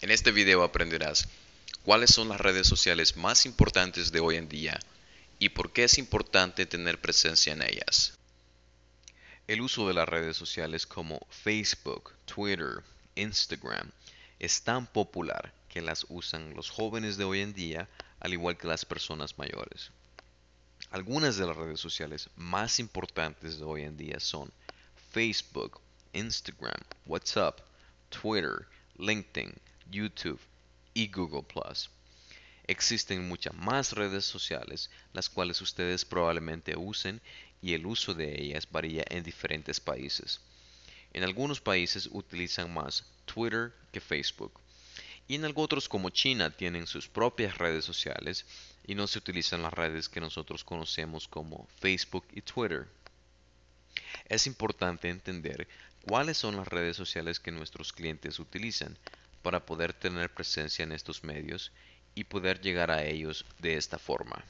En este video aprenderás cuáles son las redes sociales más importantes de hoy en día y por qué es importante tener presencia en ellas. El uso de las redes sociales como Facebook, Twitter, Instagram es tan popular que las usan los jóvenes de hoy en día al igual que las personas mayores. Algunas de las redes sociales más importantes de hoy en día son Facebook, Instagram, WhatsApp, Twitter, LinkedIn, YouTube y Google ⁇ Existen muchas más redes sociales, las cuales ustedes probablemente usen y el uso de ellas varía en diferentes países. En algunos países utilizan más Twitter que Facebook. Y en algunos otros como China tienen sus propias redes sociales y no se utilizan las redes que nosotros conocemos como Facebook y Twitter. Es importante entender cuáles son las redes sociales que nuestros clientes utilizan para poder tener presencia en estos medios y poder llegar a ellos de esta forma.